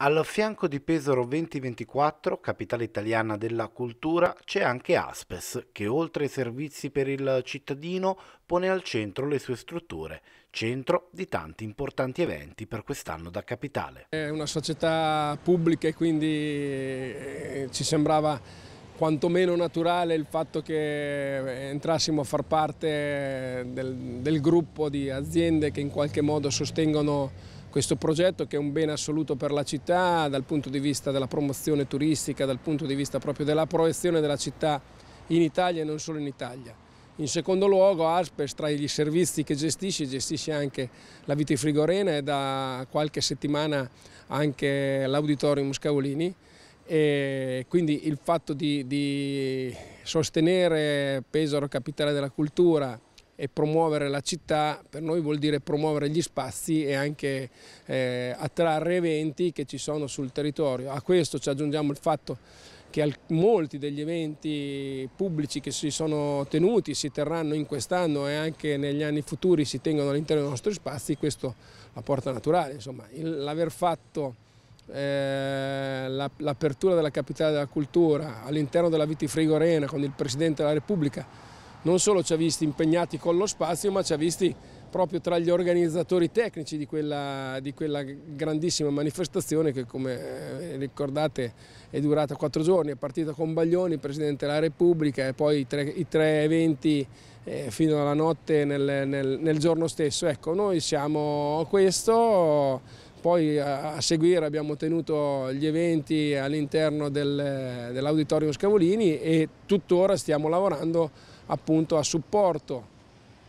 Al fianco di Pesaro 2024, capitale italiana della cultura, c'è anche Aspes, che oltre ai servizi per il cittadino pone al centro le sue strutture, centro di tanti importanti eventi per quest'anno da capitale. È una società pubblica e quindi eh, ci sembrava quantomeno naturale il fatto che eh, entrassimo a far parte del, del gruppo di aziende che in qualche modo sostengono questo progetto che è un bene assoluto per la città dal punto di vista della promozione turistica, dal punto di vista proprio della proiezione della città in Italia e non solo in Italia. In secondo luogo Aspes tra gli servizi che gestisce, gestisce anche la Vitifrigorena e da qualche settimana anche l'Auditorium Scavolini e quindi il fatto di, di sostenere Pesaro Capitale della Cultura e promuovere la città per noi vuol dire promuovere gli spazi e anche eh, attrarre eventi che ci sono sul territorio. A questo ci aggiungiamo il fatto che molti degli eventi pubblici che si sono tenuti, si terranno in quest'anno e anche negli anni futuri si tengono all'interno dei nostri spazi, questo la porta naturale. Insomma, l'aver fatto eh, l'apertura della capitale della cultura all'interno della Viti Vitifrigorena con il Presidente della Repubblica non solo ci ha visti impegnati con lo spazio ma ci ha visti proprio tra gli organizzatori tecnici di quella, di quella, grandissima manifestazione che come eh, ricordate è durata quattro giorni, è partita con Baglioni, Presidente della Repubblica e poi i tre, i tre eventi eh, fino alla notte nel, nel, nel giorno stesso. Ecco, noi siamo questo, poi a, a seguire abbiamo tenuto gli eventi all'interno del, dell'auditorium Scavolini e tuttora stiamo lavorando appunto a supporto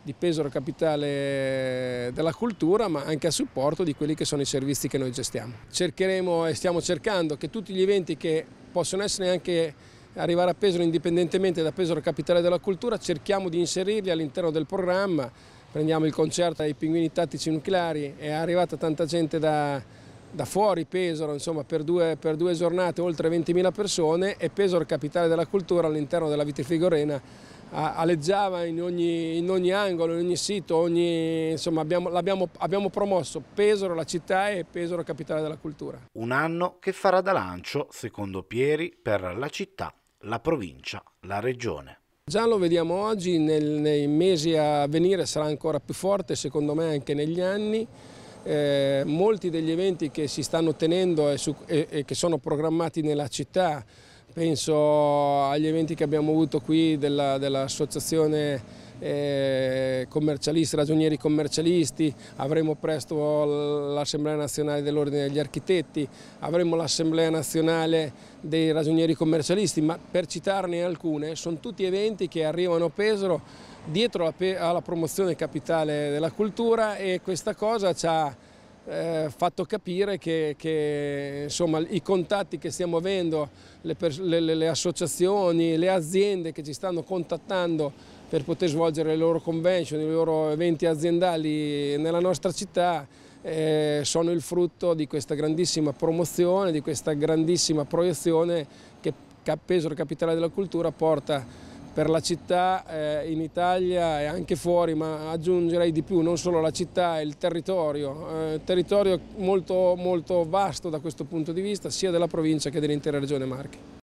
di Pesaro Capitale della Cultura, ma anche a supporto di quelli che sono i servizi che noi gestiamo. Cercheremo e stiamo cercando che tutti gli eventi che possono essere anche arrivare a Pesaro indipendentemente da Pesaro Capitale della Cultura, cerchiamo di inserirli all'interno del programma, prendiamo il concerto ai Pinguini Tattici Nucleari, è arrivata tanta gente da, da fuori Pesaro, insomma per due, per due giornate oltre 20.000 persone e Pesaro Capitale della Cultura all'interno della Vitifigorena aleggiava in ogni, in ogni, angolo, in ogni sito, ogni, insomma abbiamo, abbiamo promosso Pesaro la città e Pesaro capitale della cultura. Un anno che farà da lancio, secondo Pieri, per la città, la provincia, la regione. Già lo vediamo oggi, nel, nei mesi a venire sarà ancora più forte, secondo me anche negli anni. Eh, molti degli eventi che si stanno tenendo e, su, e, e che sono programmati nella città Penso agli eventi che abbiamo avuto qui dell'associazione dell eh, commercialisti, ragionieri commercialisti, avremo presto l'Assemblea Nazionale dell'Ordine degli Architetti, avremo l'Assemblea Nazionale dei Ragionieri Commercialisti, ma per citarne alcune, sono tutti eventi che arrivano a Pesaro dietro alla promozione capitale della cultura e questa cosa ci ha eh, fatto capire che, che insomma, i contatti che stiamo avendo, le, le, le, associazioni, le aziende che ci stanno contattando per poter svolgere le loro convention, i loro eventi aziendali nella nostra città, eh, sono il frutto di questa grandissima promozione, di questa grandissima proiezione che Pesaro Capitale della Cultura porta per la città eh, in Italia e anche fuori, ma aggiungerei di più, non solo la città, il territorio, eh, territorio molto, molto vasto da questo punto di vista, sia della provincia che dell'intera regione Marche.